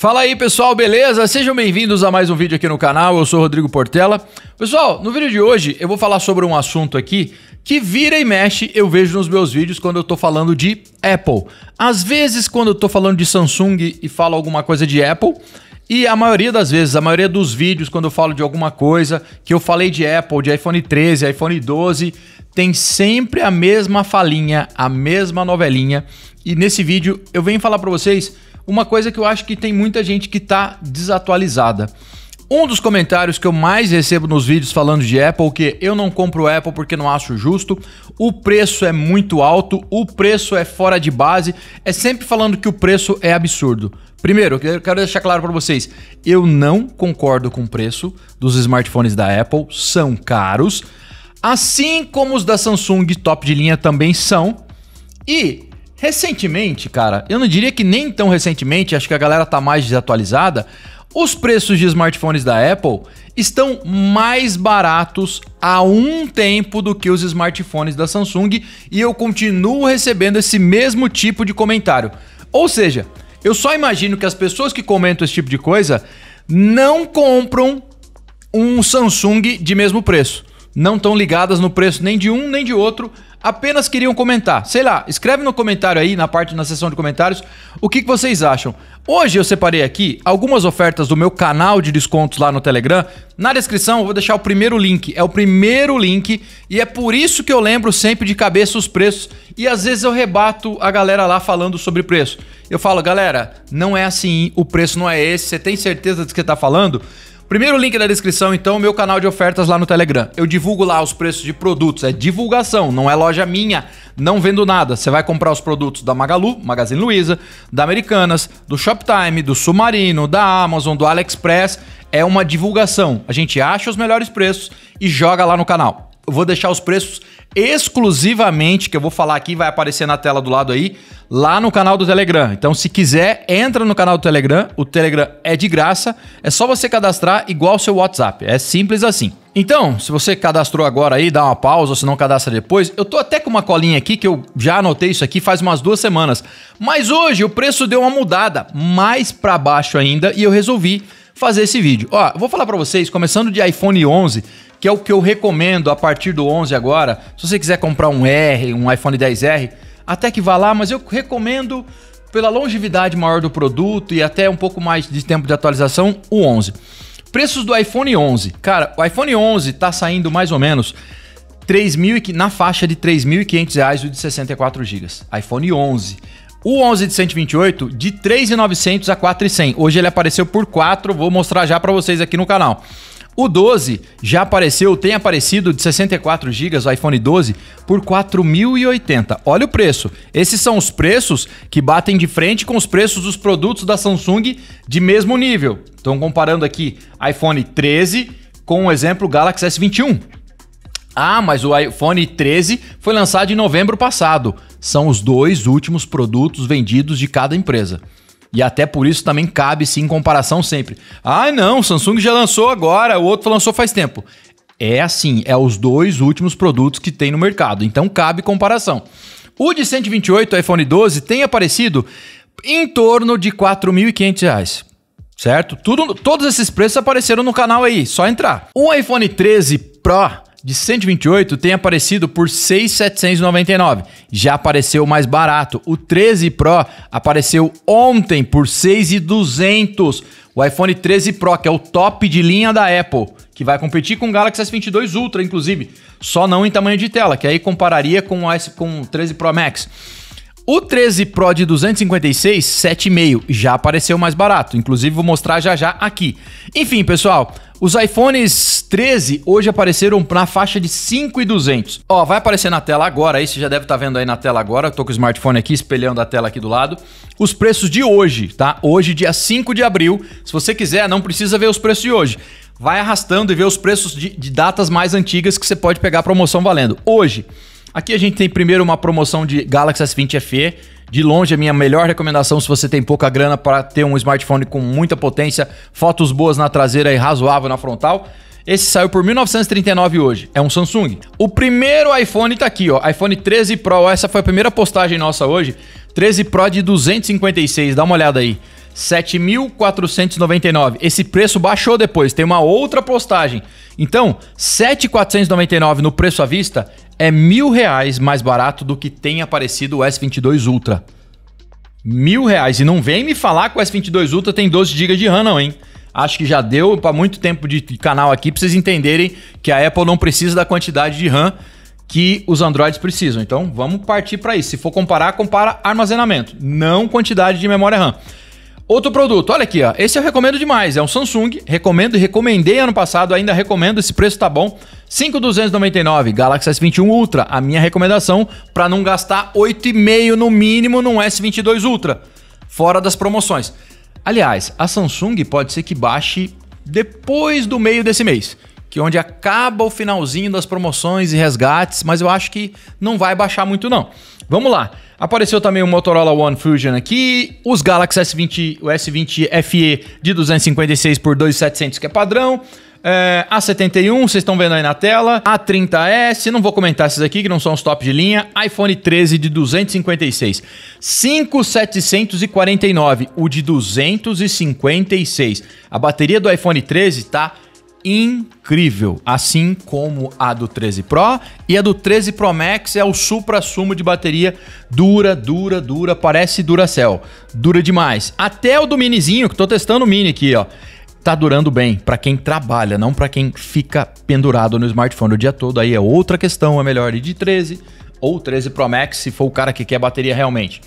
Fala aí pessoal, beleza? Sejam bem-vindos a mais um vídeo aqui no canal, eu sou Rodrigo Portela. Pessoal, no vídeo de hoje eu vou falar sobre um assunto aqui que vira e mexe eu vejo nos meus vídeos quando eu tô falando de Apple. Às vezes quando eu tô falando de Samsung e falo alguma coisa de Apple, e a maioria das vezes, a maioria dos vídeos, quando eu falo de alguma coisa, que eu falei de Apple, de iPhone 13, iPhone 12, tem sempre a mesma falinha, a mesma novelinha. E nesse vídeo eu venho falar para vocês uma coisa que eu acho que tem muita gente que está desatualizada. Um dos comentários que eu mais recebo nos vídeos falando de Apple que eu não compro Apple porque não acho justo, o preço é muito alto, o preço é fora de base, é sempre falando que o preço é absurdo. Primeiro, eu quero deixar claro para vocês, eu não concordo com o preço dos smartphones da Apple, são caros, assim como os da Samsung top de linha também são. E Recentemente, cara, eu não diria que nem tão recentemente, acho que a galera tá mais desatualizada, os preços de smartphones da Apple estão mais baratos há um tempo do que os smartphones da Samsung e eu continuo recebendo esse mesmo tipo de comentário. Ou seja, eu só imagino que as pessoas que comentam esse tipo de coisa não compram um Samsung de mesmo preço. Não estão ligadas no preço nem de um nem de outro apenas queriam comentar. Sei lá, escreve no comentário aí, na parte na seção de comentários, o que, que vocês acham. Hoje eu separei aqui algumas ofertas do meu canal de descontos lá no Telegram. Na descrição eu vou deixar o primeiro link, é o primeiro link e é por isso que eu lembro sempre de cabeça os preços e às vezes eu rebato a galera lá falando sobre preço. Eu falo, galera, não é assim, o preço não é esse, você tem certeza do que está falando? Primeiro link da descrição, então, meu canal de ofertas lá no Telegram. Eu divulgo lá os preços de produtos, é divulgação, não é loja minha, não vendo nada. Você vai comprar os produtos da Magalu, Magazine Luiza, da Americanas, do Shoptime, do Submarino, da Amazon, do AliExpress. É uma divulgação. A gente acha os melhores preços e joga lá no canal. Eu vou deixar os preços exclusivamente, que eu vou falar aqui, vai aparecer na tela do lado aí, lá no canal do Telegram. Então, se quiser, entra no canal do Telegram. O Telegram é de graça. É só você cadastrar igual seu WhatsApp. É simples assim. Então, se você cadastrou agora aí, dá uma pausa, ou se não cadastra depois. Eu tô até com uma colinha aqui que eu já anotei isso aqui faz umas duas semanas. Mas hoje o preço deu uma mudada, mais para baixo ainda, e eu resolvi fazer esse vídeo. Ó, vou falar para vocês, começando de iPhone 11, que é o que eu recomendo a partir do 11 agora. Se você quiser comprar um R, um iPhone 10R, até que vá lá, mas eu recomendo pela longevidade maior do produto e até um pouco mais de tempo de atualização, o 11. Preços do iPhone 11. Cara, o iPhone 11 tá saindo mais ou menos 3 mil e, na faixa de R$ 3.500 o de 64 GB. iPhone 11. O 11 de 128 de 3.900 a 4.100. Hoje ele apareceu por 4, vou mostrar já para vocês aqui no canal. O 12 já apareceu, tem aparecido de 64 GB, o iPhone 12, por 4.080. Olha o preço. Esses são os preços que batem de frente com os preços dos produtos da Samsung de mesmo nível. Estão comparando aqui iPhone 13 com o exemplo Galaxy S21. Ah, mas o iPhone 13 foi lançado em novembro passado. São os dois últimos produtos vendidos de cada empresa. E até por isso também cabe sim comparação sempre. Ah, não, Samsung já lançou agora, o outro lançou faz tempo. É assim, é os dois últimos produtos que tem no mercado, então cabe comparação. O de 128 iPhone 12 tem aparecido em torno de R$ reais, certo? Tudo, todos esses preços apareceram no canal aí, só entrar. O iPhone 13 Pro de 128 tem aparecido por 6,799. Já apareceu mais barato. O 13 Pro apareceu ontem por 6,200. O iPhone 13 Pro, que é o top de linha da Apple, que vai competir com o Galaxy S22 Ultra, inclusive, só não em tamanho de tela, que aí compararia com o, S, com o 13 Pro Max. O 13 Pro de 256, 7,5 já apareceu mais barato. Inclusive, vou mostrar já já aqui. Enfim, pessoal, os iPhones 13 hoje apareceram na faixa de 5,200. Ó, vai aparecer na tela agora, aí você já deve estar tá vendo aí na tela agora. Eu tô com o smartphone aqui espelhando a tela aqui do lado. Os preços de hoje, tá? Hoje, dia 5 de abril. Se você quiser, não precisa ver os preços de hoje. Vai arrastando e vê os preços de, de datas mais antigas que você pode pegar a promoção valendo. Hoje, aqui a gente tem primeiro uma promoção de Galaxy S20 FE de longe, a minha melhor recomendação se você tem pouca grana para ter um smartphone com muita potência, fotos boas na traseira e razoável na frontal. Esse saiu por 1939 hoje. É um Samsung. O primeiro iPhone tá aqui, ó. iPhone 13 Pro. Essa foi a primeira postagem nossa hoje. 13 Pro de 256. Dá uma olhada aí. 7.499. Esse preço baixou depois, tem uma outra postagem. Então, 7.499 no preço à vista é mil reais mais barato do que tem aparecido o S22 Ultra. Mil reais. E não vem me falar que o S22 Ultra tem 12 GB de RAM, não, hein? Acho que já deu para muito tempo de canal aqui para vocês entenderem que a Apple não precisa da quantidade de RAM que os Androids precisam. Então vamos partir para isso. Se for comparar, compara armazenamento, não quantidade de memória RAM. Outro produto, olha aqui, ó. Esse eu recomendo demais. É um Samsung. Recomendo e recomendei ano passado, ainda recomendo. Esse preço tá bom. 5,299 Galaxy S21 Ultra. A minha recomendação para não gastar 8,5 no mínimo num S22 Ultra. Fora das promoções. Aliás, a Samsung pode ser que baixe depois do meio desse mês que onde acaba o finalzinho das promoções e resgates, mas eu acho que não vai baixar muito não. Vamos lá. Apareceu também o Motorola One Fusion aqui, os Galaxy S20, o S20 FE de 256 por 2.700 que é padrão. É, A71, vocês estão vendo aí na tela. A30S, não vou comentar esses aqui que não são os top de linha. iPhone 13 de 256. 5,749, o de 256. A bateria do iPhone 13 tá incrível, assim como a do 13 Pro e a do 13 Pro Max é o supra-sumo de bateria dura, dura, dura, parece Duracell, dura demais. Até o do minizinho, que estou testando o mini aqui, ó, tá durando bem para quem trabalha, não para quem fica pendurado no smartphone o dia todo. Aí é outra questão, é melhor ir de 13 ou 13 Pro Max se for o cara que quer bateria realmente.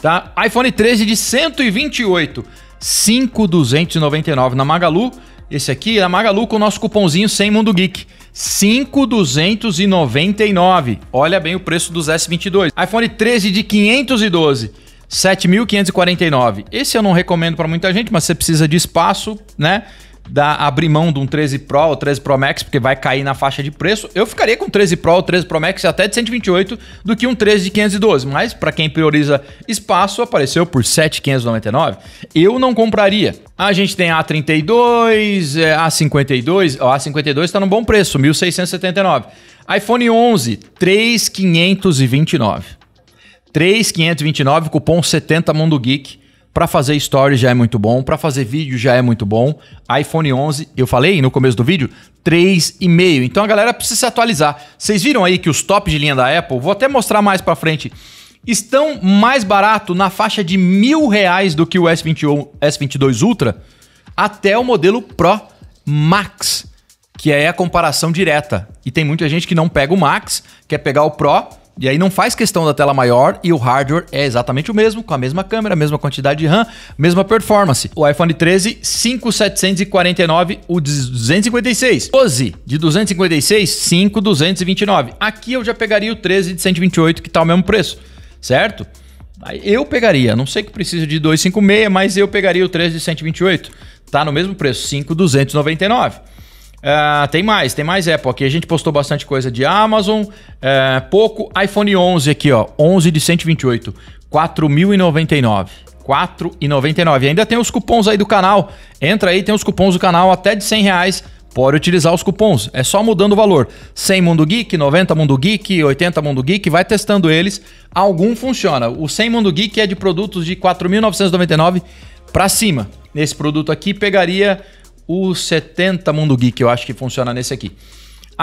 Tá? iPhone 13 de 128, 5299 na Magalu esse aqui é a Magalu com o nosso cupomzinho sem Mundo Geek. 5,299. Olha bem o preço dos S22. iPhone 13 de 512. 7.549. Esse eu não recomendo para muita gente, mas você precisa de espaço, né? da, abrir mão de um 13 Pro ou 13 Pro Max, porque vai cair na faixa de preço, eu ficaria com 13 Pro ou 13 Pro Max até de 128 do que um 13 de 512. Mas para quem prioriza espaço, apareceu por 7,599. Eu não compraria. A gente tem A32, é, A52. Ó, A52 está num bom preço, 1.679. iPhone 11, 3,529. 3,529, cupom 70 Mundo Geek para fazer stories já é muito bom, para fazer vídeo já é muito bom. iPhone 11, eu falei no começo do vídeo, 3,5. Então a galera precisa se atualizar. Vocês viram aí que os top de linha da Apple, vou até mostrar mais para frente, estão mais barato na faixa de mil reais do que o S21, S22 Ultra até o modelo Pro Max, que é a comparação direta. E tem muita gente que não pega o Max, quer pegar o Pro e aí não faz questão da tela maior e o hardware é exatamente o mesmo, com a mesma câmera, mesma quantidade de RAM, mesma performance. O iPhone 13, 5,749, o 256. 12 de 256, 5,229. Aqui eu já pegaria o 13 de 128, que tá o mesmo preço, certo? Eu pegaria, não sei que precisa de 256, mas eu pegaria o 13 de 128. Tá no mesmo preço, 5,299. Uh, tem mais, tem mais Apple aqui. A gente postou bastante coisa de Amazon. Uh, pouco iPhone 11 aqui, ó. 11 de 128. 4.099. 4,99. Ainda tem os cupons aí do canal. Entra aí, tem os cupons do canal até de 100 reais. Pode utilizar os cupons. É só mudando o valor. 100 Mundo Geek, 90 Mundo Geek, 80 Mundo Geek. Vai testando eles. Algum funciona. O 100 Mundo Geek é de produtos de 4.999 para cima. Nesse produto aqui pegaria o 70 Mundo Geek, eu acho que funciona nesse aqui.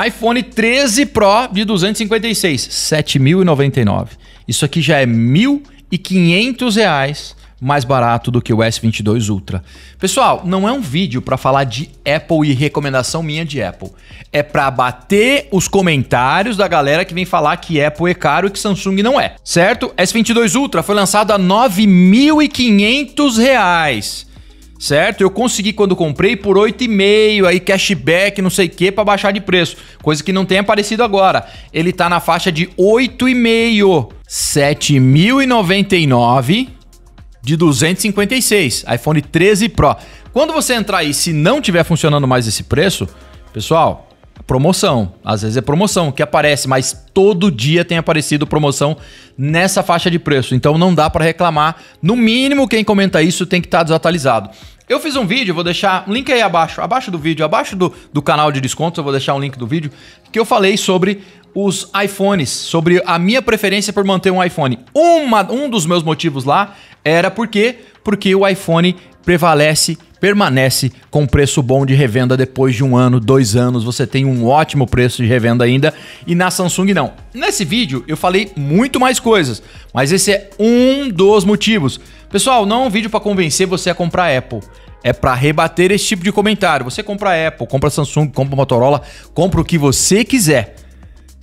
iPhone 13 Pro de 256, 7.099. Isso aqui já é R$ 1.500 mais barato do que o S22 Ultra. Pessoal, não é um vídeo para falar de Apple e recomendação minha de Apple. É para bater os comentários da galera que vem falar que Apple é caro e que Samsung não é. Certo? S22 Ultra foi lançado a R$ 9.500 certo? Eu consegui quando comprei por 8,5, aí cashback, não sei o que, para baixar de preço. Coisa que não tem aparecido agora. Ele tá na faixa de 8,5, 7.099 de 256, iPhone 13 Pro. Quando você entrar aí, se não tiver funcionando mais esse preço, pessoal, promoção. Às vezes é promoção que aparece, mas todo dia tem aparecido promoção nessa faixa de preço. Então não dá para reclamar. No mínimo, quem comenta isso tem que estar tá desatualizado. Eu fiz um vídeo, vou deixar um link aí abaixo, abaixo do vídeo, abaixo do, do canal de descontos, eu vou deixar um link do vídeo, que eu falei sobre os iPhones, sobre a minha preferência por manter um iPhone. Uma, um dos meus motivos lá era porque, porque o iPhone prevalece, permanece com preço bom de revenda depois de um ano, dois anos, você tem um ótimo preço de revenda ainda, e na Samsung não. Nesse vídeo eu falei muito mais coisas, mas esse é um dos motivos. Pessoal, não é um vídeo para convencer você a comprar Apple. É para rebater esse tipo de comentário. Você compra Apple, compra Samsung, compra Motorola, compra o que você quiser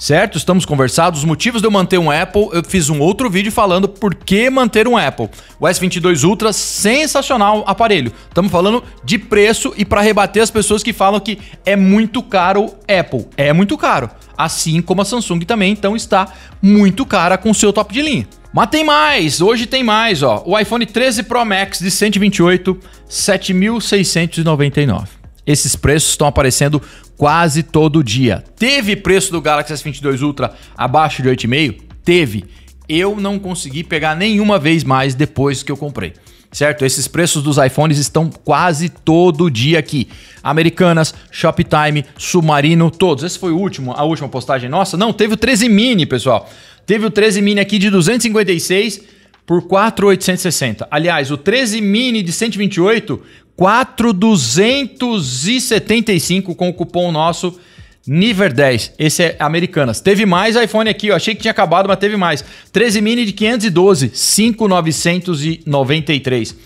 certo? Estamos conversados. Os motivos de eu manter um Apple, eu fiz um outro vídeo falando por que manter um Apple. O S22 Ultra, sensacional aparelho. Estamos falando de preço e para rebater as pessoas que falam que é muito caro Apple. É muito caro. Assim como a Samsung também, então está muito cara com o seu top de linha. Mas tem mais, hoje tem mais, ó. O iPhone 13 Pro Max de 128, 7.699 esses preços estão aparecendo quase todo dia. Teve preço do Galaxy S22 Ultra abaixo de 8,5? Teve. Eu não consegui pegar nenhuma vez mais depois que eu comprei. Certo? Esses preços dos iPhones estão quase todo dia aqui. Americanas, Shoptime, Submarino, todos. Esse foi o último, a última postagem nossa? Não, teve o 13 mini, pessoal. Teve o 13 mini aqui de 256 por 4,860. Aliás, o 13 mini de 128, 4,275 com o cupom nosso Niver 10. Esse é Americanas. Teve mais iPhone aqui, eu achei que tinha acabado, mas teve mais. 13 mini de 512, 5,993.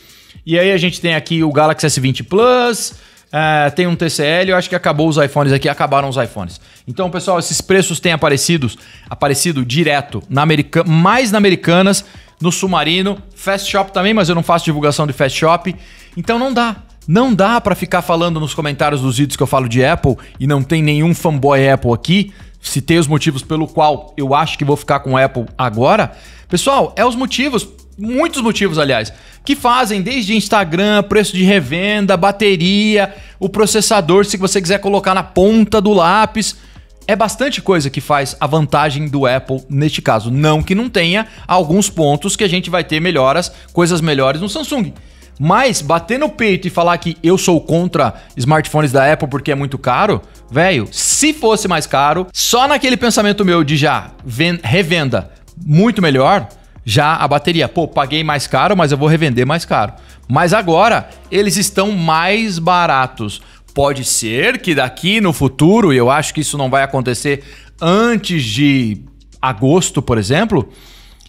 E aí a gente tem aqui o Galaxy S20 Plus, Uh, tem um TCL, eu acho que acabou os iPhones aqui, acabaram os iPhones. Então, pessoal, esses preços têm aparecido, aparecido direto na America, mais na Americanas no Submarino, Fast Shop também, mas eu não faço divulgação de Fast Shop. Então não dá. Não dá para ficar falando nos comentários dos vídeos que eu falo de Apple e não tem nenhum fanboy Apple aqui. Citei os motivos pelo qual eu acho que vou ficar com Apple agora. Pessoal, é os motivos, muitos motivos, aliás, que fazem desde Instagram, preço de revenda, bateria, o processador, se você quiser colocar na ponta do lápis, é bastante coisa que faz a vantagem do Apple neste caso. Não que não tenha alguns pontos que a gente vai ter melhoras, coisas melhores no Samsung. Mas bater no peito e falar que eu sou contra smartphones da Apple porque é muito caro, velho, se fosse mais caro, só naquele pensamento meu de já revenda muito melhor, já a bateria. Pô, paguei mais caro, mas eu vou revender mais caro. Mas agora eles estão mais baratos. Pode ser que daqui no futuro, e eu acho que isso não vai acontecer antes de agosto, por exemplo,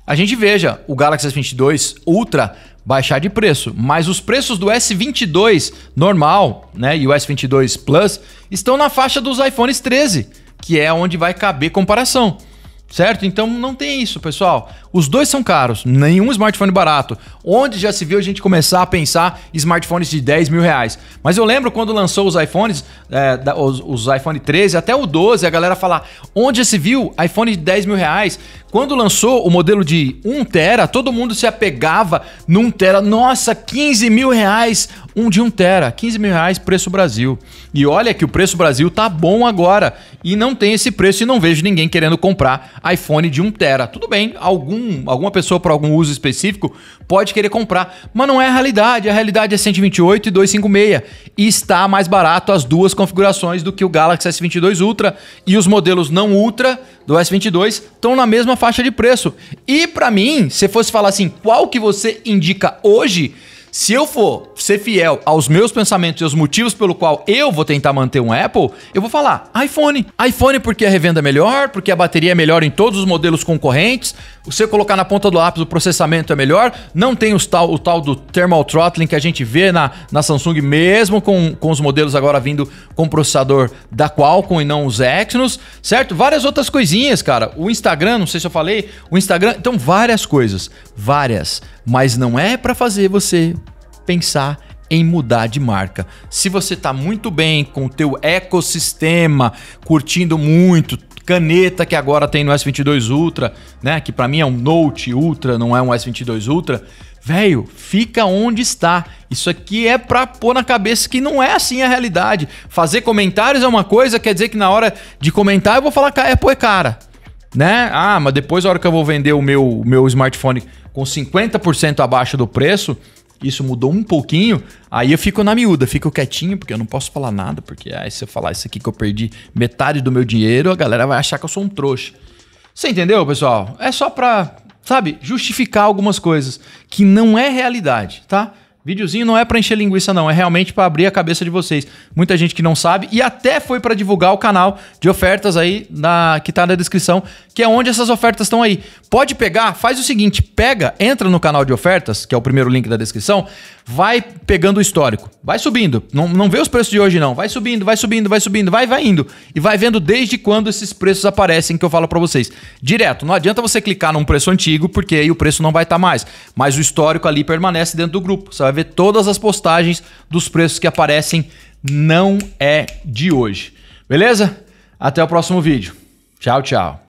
a gente veja o Galaxy S22 Ultra baixar de preço, mas os preços do S22 normal, né, e o S22 Plus estão na faixa dos iPhones 13, que é onde vai caber comparação. Certo? Então não tem isso, pessoal. Os dois são caros, nenhum smartphone barato. Onde já se viu a gente começar a pensar em smartphones de 10 mil reais? Mas eu lembro quando lançou os iPhones, é, os, os, iPhone 13 até o 12, a galera falar: onde já se viu iPhone de 10 mil reais? Quando lançou o modelo de 1 tera, todo mundo se apegava num 1 tera. Nossa, 15 mil reais um de 1 tera, 15 mil reais preço Brasil. E olha que o preço Brasil tá bom agora e não tem esse preço e não vejo ninguém querendo comprar iPhone de 1 tera. Tudo bem, algum alguma pessoa para algum uso específico pode querer comprar. Mas não é a realidade. A realidade é 128 e 256. E está mais barato as duas configurações do que o Galaxy S22 Ultra. E os modelos não Ultra do S22 estão na mesma faixa de preço. E para mim, se fosse falar assim, qual que você indica hoje? Se eu for ser fiel aos meus pensamentos e aos motivos pelo qual eu vou tentar manter um Apple, eu vou falar iPhone. iPhone porque a revenda é melhor, porque a bateria é melhor em todos os modelos concorrentes, você colocar na ponta do lápis o processamento é melhor, não tem os tal, o tal do thermal throttling que a gente vê na, na Samsung, mesmo com, com os modelos agora vindo com processador da Qualcomm e não os Exynos, certo? Várias outras coisinhas, cara. O Instagram, não sei se eu falei, o Instagram, então várias coisas, várias, mas não é para fazer você pensar em mudar de marca. Se você está muito bem com o teu ecossistema, curtindo muito, caneta que agora tem no S22 Ultra, né, que para mim é um Note Ultra, não é um S22 Ultra, velho, fica onde está. Isso aqui é para pôr na cabeça que não é assim a realidade. Fazer comentários é uma coisa, quer dizer que na hora de comentar eu vou falar que a Apple é, é cara né? Ah, mas depois a hora que eu vou vender o meu, meu smartphone com 50% abaixo do preço, isso mudou um pouquinho, aí eu fico na miúda, fico quietinho, porque eu não posso falar nada, porque aí se eu falar isso aqui que eu perdi metade do meu dinheiro, a galera vai achar que eu sou um trouxa. Você entendeu, pessoal? É só pra, sabe, justificar algumas coisas que não é realidade, tá? Videozinho não é para encher linguiça, não. É realmente para abrir a cabeça de vocês. Muita gente que não sabe e até foi para divulgar o canal de ofertas aí na, que tá na descrição, que é onde essas ofertas estão aí. Pode pegar, faz o seguinte: pega, entra no canal de ofertas, que é o primeiro link da descrição, vai pegando o histórico, vai subindo. Não, não vê os preços de hoje, não. Vai subindo, vai subindo, vai subindo, vai, vai indo. E vai vendo desde quando esses preços aparecem, que eu falo para vocês. Direto, não adianta você clicar num preço antigo, porque aí o preço não vai estar tá mais. Mas o histórico ali permanece dentro do grupo. Você ver todas as postagens dos preços que aparecem, não é de hoje. Beleza? Até o próximo vídeo. Tchau, tchau.